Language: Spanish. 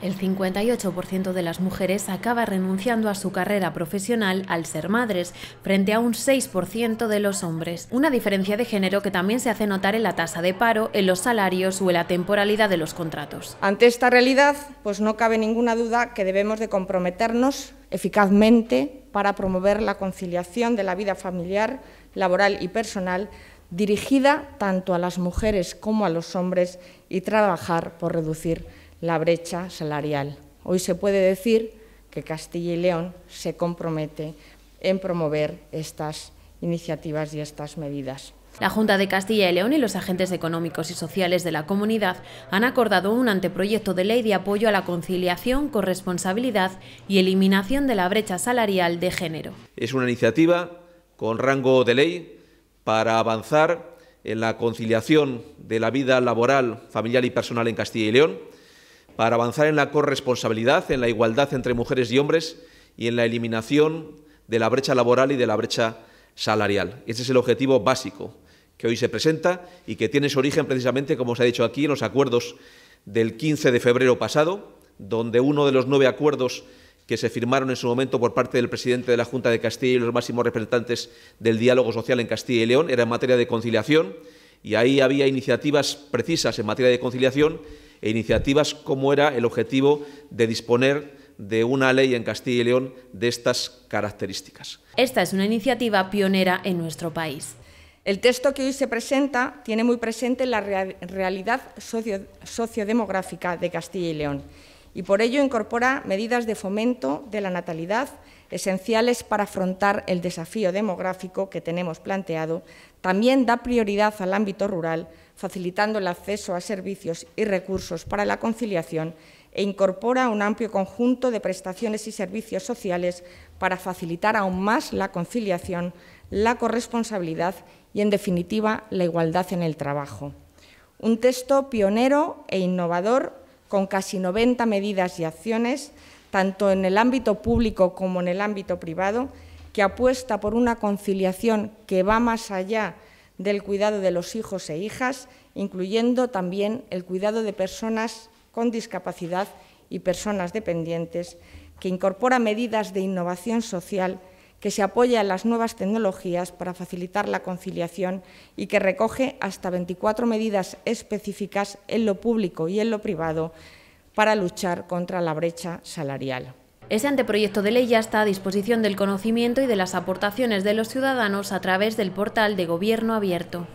El 58% de las mujeres acaba renunciando a su carrera profesional al ser madres, frente a un 6% de los hombres. Una diferencia de género que también se hace notar en la tasa de paro, en los salarios o en la temporalidad de los contratos. Ante esta realidad, pues no cabe ninguna duda que debemos de comprometernos eficazmente para promover la conciliación de la vida familiar, laboral y personal dirigida tanto a las mujeres como a los hombres y trabajar por reducir la brecha salarial. Hoy se puede decir que Castilla y León se compromete en promover estas iniciativas y estas medidas. La Junta de Castilla y León y los agentes económicos y sociales de la comunidad han acordado un anteproyecto de ley de apoyo a la conciliación, corresponsabilidad y eliminación de la brecha salarial de género. Es una iniciativa con rango de ley para avanzar en la conciliación de la vida laboral, familiar y personal en Castilla y León para avanzar en la corresponsabilidad, en la igualdad entre mujeres y hombres y en la eliminación de la brecha laboral y de la brecha salarial. Ese es el objetivo básico que hoy se presenta y que tiene su origen precisamente, como se ha dicho aquí, en los acuerdos del 15 de febrero pasado, donde uno de los nueve acuerdos que se firmaron en su momento por parte del presidente de la Junta de Castilla y los máximos representantes del diálogo social en Castilla y León era en materia de conciliación y ahí había iniciativas precisas en materia de conciliación e iniciativas como era el objetivo de disponer de una ley en Castilla y León de estas características. Esta es una iniciativa pionera en nuestro país. El texto que hoy se presenta tiene muy presente la realidad sociodemográfica de Castilla y León y por ello incorpora medidas de fomento de la natalidad, esenciales para afrontar el desafío demográfico que tenemos planteado, también da prioridad al ámbito rural, facilitando el acceso a servicios y recursos para la conciliación e incorpora un amplio conjunto de prestaciones y servicios sociales para facilitar aún más la conciliación, la corresponsabilidad y, en definitiva, la igualdad en el trabajo. Un texto pionero e innovador con casi 90 medidas y acciones tanto en el ámbito público como en el ámbito privado, que apuesta por una conciliación que va más allá del cuidado de los hijos e hijas, incluyendo también el cuidado de personas con discapacidad y personas dependientes, que incorpora medidas de innovación social, que se apoya en las nuevas tecnologías para facilitar la conciliación y que recoge hasta 24 medidas específicas en lo público y en lo privado para luchar contra la brecha salarial. Ese anteproyecto de ley ya está a disposición del conocimiento y de las aportaciones de los ciudadanos a través del portal de Gobierno Abierto.